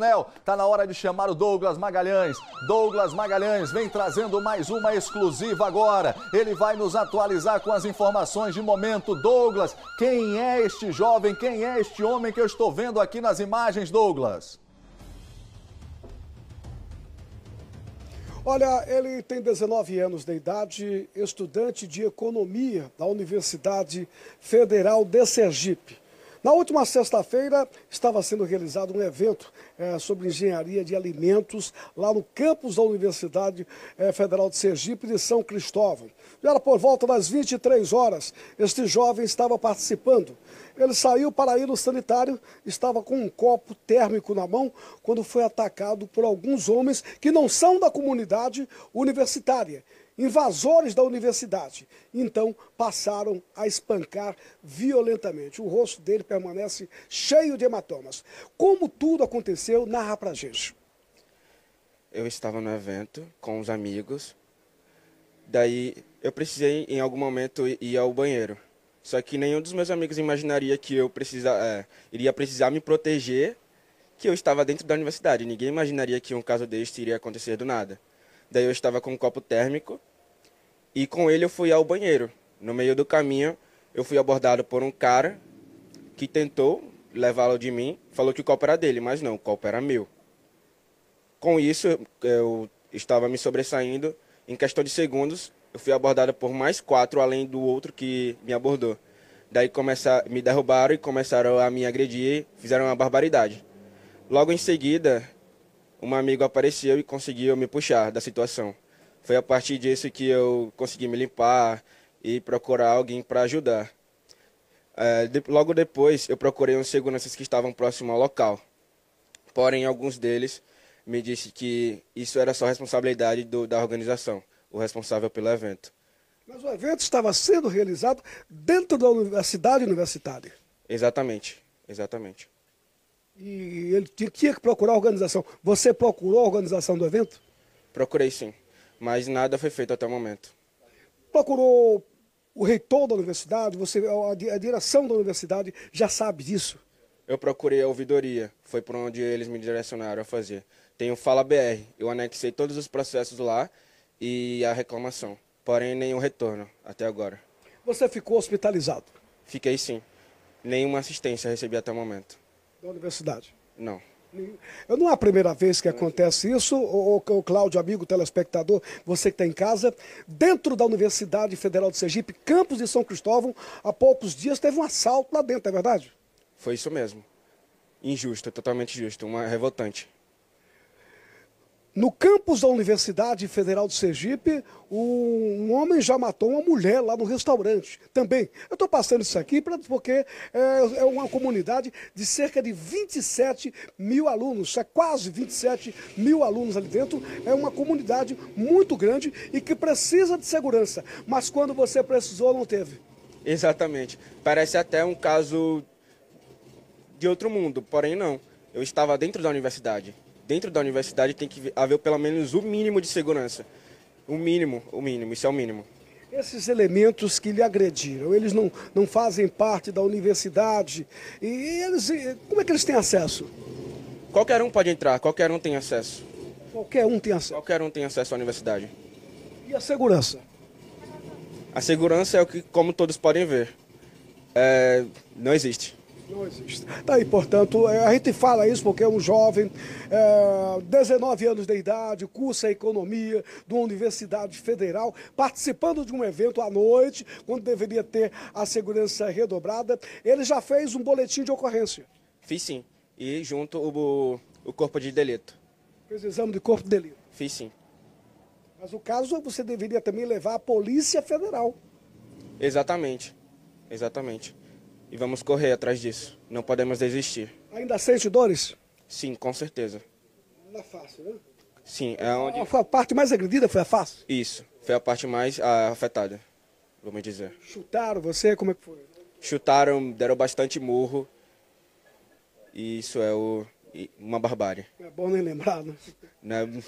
Coronel, tá na hora de chamar o Douglas Magalhães. Douglas Magalhães vem trazendo mais uma exclusiva agora. Ele vai nos atualizar com as informações de momento. Douglas, quem é este jovem? Quem é este homem que eu estou vendo aqui nas imagens, Douglas? Olha, ele tem 19 anos de idade, estudante de economia da Universidade Federal de Sergipe. Na última sexta-feira, estava sendo realizado um evento é, sobre engenharia de alimentos lá no campus da Universidade é, Federal de Sergipe de São Cristóvão. Já era por volta das 23 horas, este jovem estava participando. Ele saiu para ir no sanitário, estava com um copo térmico na mão, quando foi atacado por alguns homens que não são da comunidade universitária invasores da universidade. Então passaram a espancar violentamente. O rosto dele permanece cheio de hematomas. Como tudo aconteceu, narra pra gente. Eu estava no evento com os amigos. Daí eu precisei em algum momento ir ao banheiro. Só que nenhum dos meus amigos imaginaria que eu precisa, é, iria precisar me proteger, que eu estava dentro da universidade. Ninguém imaginaria que um caso deste iria acontecer do nada. Daí eu estava com um copo térmico e com ele eu fui ao banheiro. No meio do caminho, eu fui abordado por um cara que tentou levá-lo de mim, falou que o copo era dele, mas não, o copo era meu. Com isso, eu estava me sobressaindo. Em questão de segundos, eu fui abordado por mais quatro, além do outro que me abordou. Daí começa, me derrubaram e começaram a me agredir, fizeram uma barbaridade. Logo em seguida, um amigo apareceu e conseguiu me puxar da situação. Foi a partir disso que eu consegui me limpar e procurar alguém para ajudar. É, de, logo depois, eu procurei uns seguranças que estavam próximo ao local. Porém, alguns deles me disse que isso era só responsabilidade do, da organização, o responsável pelo evento. Mas o evento estava sendo realizado dentro da universidade universitária? Exatamente, exatamente e ele tinha que procurar a organização. Você procurou a organização do evento? Procurei sim, mas nada foi feito até o momento. Procurou o reitor da universidade, você, a direção da universidade já sabe disso? Eu procurei a ouvidoria, foi por onde eles me direcionaram a fazer. Tem o Fala BR, eu anexei todos os processos lá e a reclamação, porém nenhum retorno até agora. Você ficou hospitalizado? Fiquei sim. Nenhuma assistência recebi até o momento da universidade? Não. Não é a primeira vez que acontece isso, o Cláudio, amigo telespectador, você que está em casa, dentro da Universidade Federal de Sergipe, campus de São Cristóvão, há poucos dias teve um assalto lá dentro, é verdade? Foi isso mesmo. Injusto, totalmente justo, uma revoltante. No campus da Universidade Federal de Sergipe, um homem já matou uma mulher lá no restaurante. Também, eu estou passando isso aqui porque é, é, uma comunidade de cerca de 27 mil alunos, é quase 27 mil alunos ali dentro. É uma comunidade muito grande e que precisa de segurança, mas quando você precisou, não teve. Exatamente. Parece até um caso de outro mundo, porém não. Eu estava dentro da universidade dentro da universidade tem que haver pelo menos o mínimo de segurança. O mínimo, o mínimo, isso é o mínimo. Esses elementos que lhe agrediram, eles não, não fazem parte da universidade. E eles, como é que eles têm acesso? Qualquer um pode entrar, qualquer um tem acesso. Qualquer um tem acesso? Qualquer um tem acesso à universidade. E a segurança? A segurança é o que, como todos podem ver, é, não existe. Não existe. Tá aí, portanto, é, a gente fala isso porque é um jovem, é, 19 anos de idade, cursa economia de uma universidade federal, participando de um evento à noite, quando deveria ter a segurança redobrada, ele já fez um boletim de ocorrência. Fiz sim. E junto o, o corpo de delito. Fez exame de corpo de delito? Fiz sim. Mas o caso você deveria também levar à Polícia Federal. Exatamente. Exatamente e vamos correr atrás disso. Não podemos desistir. Ainda sente dores? Sim, com certeza. Na é face, né? Sim, é onde. Foi a parte mais agredida foi a face? Isso, foi a parte mais ah, afetada, vamos dizer. Chutaram você? Como é que foi? Chutaram, deram bastante murro. E isso é o... uma barbárie. É bom nem lembrar, né? Não é...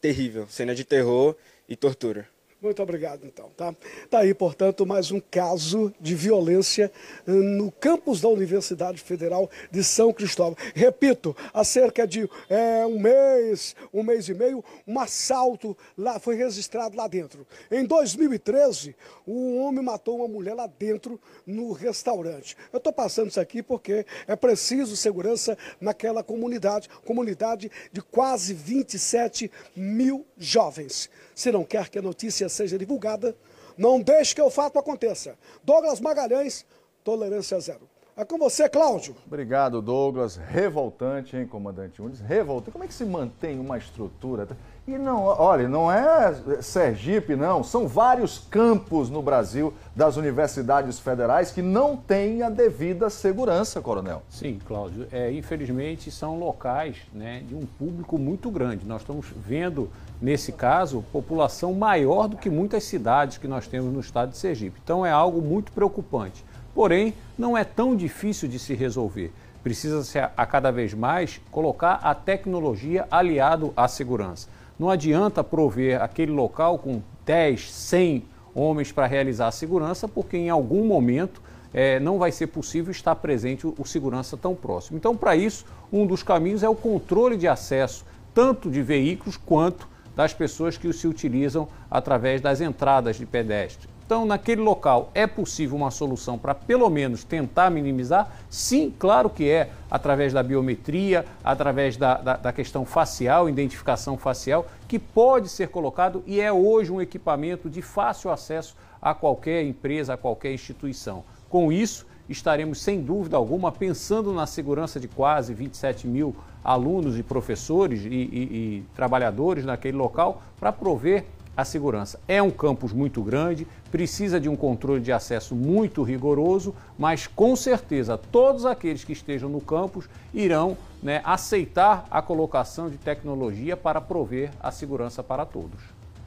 Terrível. Cena de terror e tortura. Muito obrigado, então. Tá? tá aí, portanto, mais um caso de violência hum, no campus da Universidade Federal de São Cristóvão. Repito, há cerca de é, um mês, um mês e meio, um assalto lá foi registrado lá dentro. Em 2013, um homem matou uma mulher lá dentro no restaurante. Eu estou passando isso aqui porque é preciso segurança naquela comunidade, comunidade de quase 27 mil jovens. Se não quer que a notícia notícia seja divulgada, não deixe que o fato aconteça. Douglas Magalhães, tolerância zero. É com você, Cláudio. Obrigado, Douglas. Revoltante, hein, comandante Unes? Revoltante. Como é que se mantém uma estrutura? E não, olha, não é Sergipe, não. São vários campos no Brasil das universidades federais que não têm a devida segurança, coronel. Sim, Cláudio. É, infelizmente, são locais né, de um público muito grande. Nós estamos vendo, nesse caso, população maior do que muitas cidades que nós temos no estado de Sergipe. Então, é algo muito preocupante. Porém, não é tão difícil de se resolver precisa-se a cada vez mais colocar a tecnologia aliado à segurança. Não adianta prover aquele local com 10, 100 homens para realizar a segurança, porque em algum momento é, não vai ser possível estar presente o, o segurança tão próximo. Então, para isso, um dos caminhos é o controle de acesso, tanto de veículos quanto das pessoas que se utilizam através das entradas de pedestre. Então, naquele local, é possível uma solução para pelo menos tentar minimizar? Sim, claro que é, através da biometria, através da, da, da questão facial, identificação facial, que pode ser colocado e é hoje um equipamento de fácil acesso a qualquer empresa, a qualquer instituição. Com isso, estaremos, sem dúvida alguma, pensando na segurança de quase 27 mil alunos e professores e, e, e trabalhadores naquele local para prover a segurança. É um campus muito grande, precisa de um controle de acesso muito rigoroso, mas com certeza todos aqueles que estejam no campus irão né, aceitar a colocação de tecnologia para prover a segurança para todos.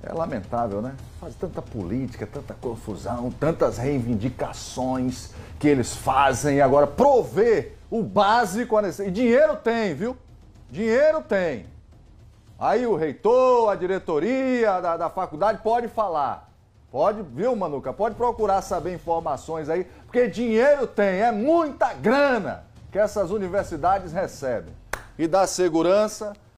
É lamentável, né? Faz tanta política, tanta confusão, tantas reivindicações que eles fazem agora prover o básico E dinheiro tem, viu? Dinheiro tem. Aí o reitor, a diretoria da, da faculdade pode falar. Pode, viu, Manuca? Pode procurar saber informações aí, porque dinheiro tem, é muita grana que essas universidades recebem. E dá segurança,